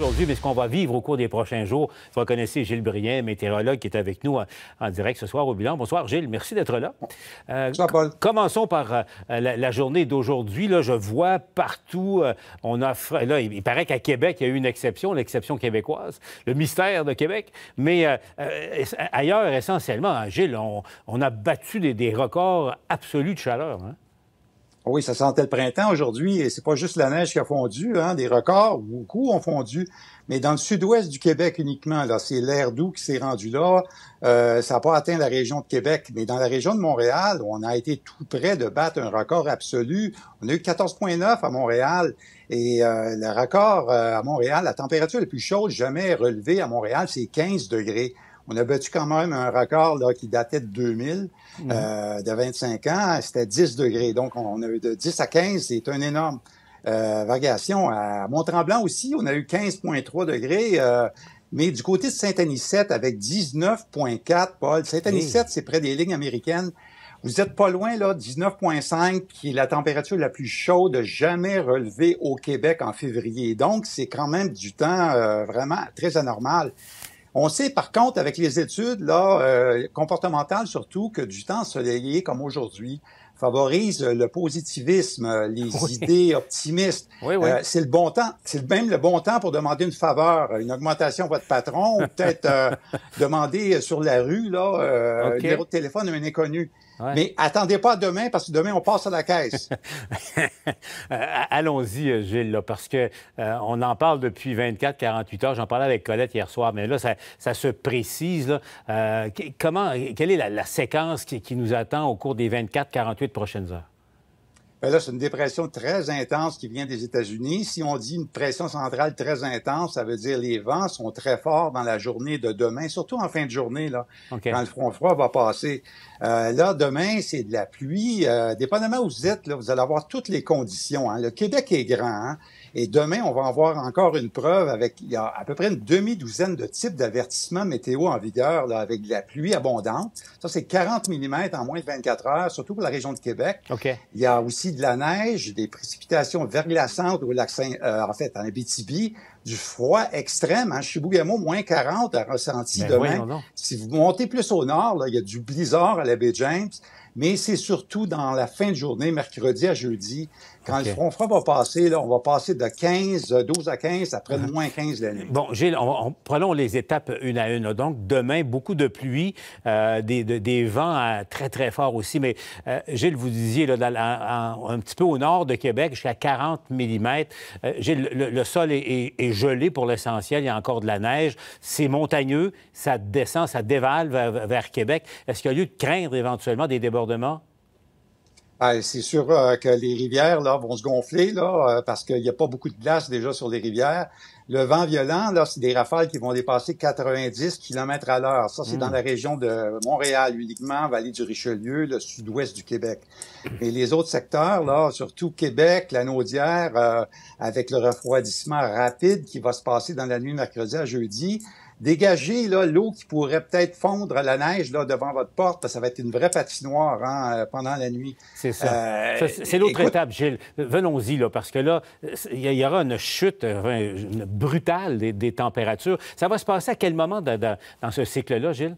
Aujourd'hui, mais ce qu'on va vivre au cours des prochains jours, vous reconnaissez Gilles Brien, météorologue, qui est avec nous hein, en, direct ce soir au bilan. Bonsoir Gilles, merci d'être là. Euh, commençons par euh, la, journée d'aujourd'hui. Là, je vois partout, euh, on a, là, il, paraît qu'à Québec, il y a eu une exception, l'exception québécoise, le mystère de Québec. Mais ailleurs, essentiellement, hein, Gilles, on, a battu des, records absolus de chaleur. Hein? Ah oui, ça sentait le printemps aujourd'hui et c'est pas juste la neige qui a fondu, hein, des records, beaucoup ont fondu, mais dans le sud-ouest du Québec uniquement, là, c'est l'air doux qui s'est rendu là. Euh, ça n'a pas atteint la région de Québec, mais dans la région de Montréal, on a été tout près de battre un record absolu. On a eu 14,9 à Montréal et euh, le record euh, à Montréal, la température la plus chaude jamais relevée à Montréal, c'est 15 degrés on a battu quand même un record qui datait de 2000, mhm. euh, de 25 ans. C'était 10 degrés. Donc, on a eu de 10 à 15. C'est une énorme euh, variation. À Mont-Tremblant aussi, on a eu 15,3 degrés. Euh, mais du côté de Saint-Anicette, avec 19,4, Paul, Saint-Anicette, c'est près des lignes américaines. Vous êtes pas loin, là, 19,5, qui est la température la plus chaude jamais relevée au Québec en février. Donc, c'est quand même du temps vraiment très anormal. On sait par contre avec les études là, euh, comportementales surtout que du temps ensoleillé comme aujourd'hui favorise le positivisme, les idées optimistes. Euh, c'est le bon temps, c'est même le bon temps pour demander une faveur, une augmentation à votre patron, ou peut-être euh, demander sur la rue là, un numéro de téléphone à un inconnu. Mais attendez pas demain parce que demain on passe à la caisse. Allons-y euh, Gilles là, parce que euh, on en parle depuis 24 48 heures, j'en parlais avec Colette hier soir mais là ça, se précise là. Euh, comment quelle est la, séquence qui nous attend au cours des 24 48 prochaines heures ben là, c'est une dépression très intense qui vient des États-Unis. Si on dit une pression centrale très intense, ça veut dire les vents sont très forts dans la journée de demain, surtout en fin de journée, là, quand le front froid va passer. Euh, là, demain, c'est de la pluie. Euh, dépendamment où vous êtes, là, vous allez avoir toutes les conditions. Hein. Le Québec est grand. Hein. Et demain, on va en voir encore une preuve avec, il y a à peu près une demi-douzaine de types d'avertissements météo en vigueur, là, avec de la pluie abondante. Ça, c'est 40 mm en moins de 24 heures, surtout pour la région de Québec. Il y a aussi de la neige, des précipitations verglaçantes au lac euh, en fait, en Abitibi, du froid extrême. Hein. Chibougamau, moins 40 à ressenti ben demain. si vous montez plus au nord, il y a du blizzard à la baie James, mais c'est surtout dans la fin de journée, mercredi à jeudi, quand le front froid va passer, on va passer de 15, 12 euh, à 15, après uh-huh. de moins 15 la nuit. Bon, Gilles, on, prenons les étapes une à une. Donc, demain, beaucoup de pluie, euh, des, vents euh, très, très forts aussi. Mais, Gilles, vous disiez, là, un petit peu au nord de Québec, jusqu'à 40 mm. Gilles, le, sol est, est gelé pour l'essentiel. Il y a encore de la neige. C'est montagneux. Ça descend, ça dévale vers, Québec. Est-ce qu'il y a lieu de craindre éventuellement des débordements? Ah, c'est sûr euh, que les rivières vont se gonfler là, euh, parce qu'il n'y a pas beaucoup de glace déjà sur les rivières le vent violent, là, c'est des rafales qui vont dépasser 90 km à l'heure. Ça, c'est dans hmm. la région de Montréal uniquement, vallée du Richelieu, le sud-ouest du Québec. Et les autres secteurs, là, surtout Québec, la Naudière, euh, avec le refroidissement rapide qui va se passer dans la nuit mercredi à jeudi, dégagez là l'eau qui pourrait peut-être fondre la neige là devant votre porte, parce ça va être une vraie patinoire hein, euh, pendant la nuit. C'est ça. Euh, c'est l'autre étape, Gilles. Venons-y là, parce que là, il y, aura une chute, brutale des, températures. Ça va se passer à quel moment dans ce cycle-là, Gilles?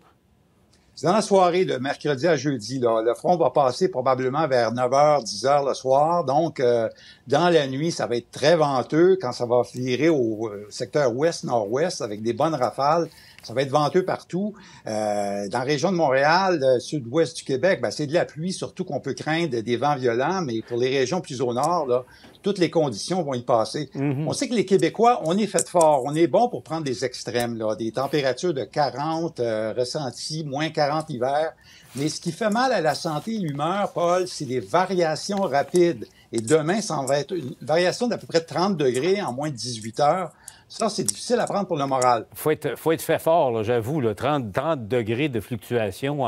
Dans la soirée de mercredi à jeudi, le front va passer probablement vers 9h, 10h le soir. Donc, euh, dans la nuit, ça va être très venteux quand ça va virer au euh, secteur ouest-nord-ouest avec des bonnes rafales. Ça va être venteux partout. Euh, dans la région de Montréal, sud-ouest du Québec, ben, c'est de la pluie, surtout qu'on peut craindre des vents violents, mais pour les régions plus au nord, toutes les conditions vont y passer. Mhm. On sait que les Québécois, on est fait fort, on est bon pour prendre des extrêmes, là, des températures de 40 ressentis, euh, ressenties, moins 40 hiver. Mais ce qui fait mal à la santé et l'humeur, Paul, c'est les variations rapides. Et demain, ça va être une variation d'à peu près 30 degrés en moins de 18 heures. Ça, c'est difficile à prendre pour le moral. Faut faut être fait fort, j'avoue, 30, 30 degrés de fluctuation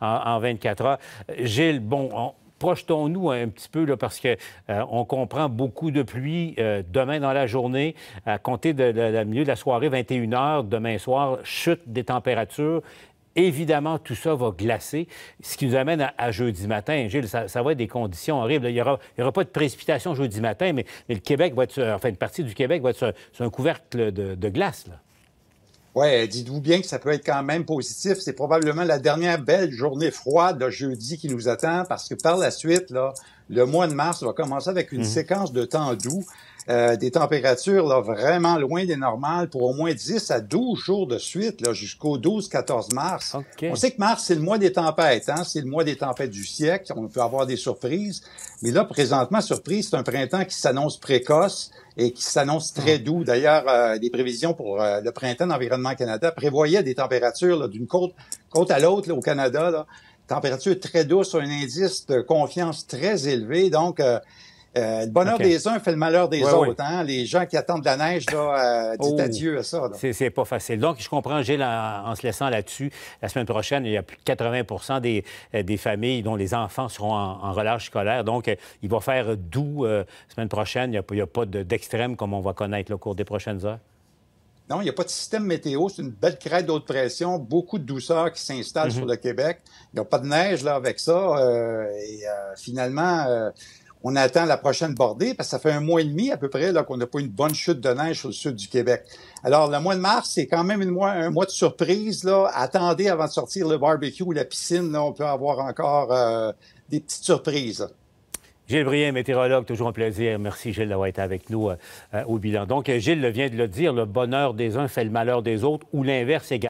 en, 24 heures. Gilles, bon, projetons-nous un petit peu, là, parce qu'on euh, comprend beaucoup de pluie euh, demain dans la journée, à compter de, la milieu de la soirée, 21 h, demain soir, chute des températures. Évidemment, tout ça va glacer, ce qui nous amène à, jeudi matin. Gilles, ça, va être des conditions horribles. Il n'y aura, aura, pas de précipitation jeudi matin, mais, le Québec va être, enfin, une partie du Québec va être sur, un couvercle de, glace. Oui, dites-vous bien que ça peut être quand même positif. C'est probablement la dernière belle journée froide de jeudi qui nous attend parce que par la suite, là, le mois de mars va commencer avec une mmh. séquence de temps doux euh, des températures là, vraiment loin des normales pour au moins 10 à 12 jours de suite, là, jusqu'au 12-14 mars. On sait que mars, c'est le mois des tempêtes, hein? c'est le mois des tempêtes du siècle, on peut avoir des surprises. Mais là, présentement, surprise, c'est un printemps qui s'annonce précoce et qui s'annonce très ah. doux. D'ailleurs, euh, les prévisions pour euh, le printemps d'Environnement Canada prévoyaient des températures d'une côte, côte à l'autre au Canada, là, température très douce, un indice de confiance très élevé. Donc, euh, le bonheur des uns fait le malheur des autres. Hein. Les gens qui attendent de la neige, là, euh, oh. adieu à ça. C'est pas facile. Donc, je comprends, Gilles, en, se laissant là-dessus, la semaine prochaine, il y a plus de 80 euh, des, familles dont les enfants seront en, relâche scolaire. Donc, il va faire doux la semaine prochaine. Il n'y a, pas d'extrême comme on va connaître au cours des prochaines heures. Non, il n'y a pas de système météo. C'est une belle crête d'eau de pression, beaucoup de douceur qui s'installe mhm. sur le Québec. Il n'y a pas de neige là avec ça. et finalement on attend la prochaine bordée parce que ça fait un mois et demi à peu près là, qu'on n'a pas une bonne chute de neige au sud du Québec. Alors, le mois de mars, c'est quand même un mois de surprise. Là. Attendez avant de sortir le barbecue ou la piscine. on peut avoir encore euh, des petites surprises. Gilles Brien, météorologue, toujours un plaisir. Merci, Gilles, d'avoir été avec nous euh, euh, au bilan. Donc, Gilles vient de le dire, le bonheur des uns fait le malheur des autres ou l'inverse également.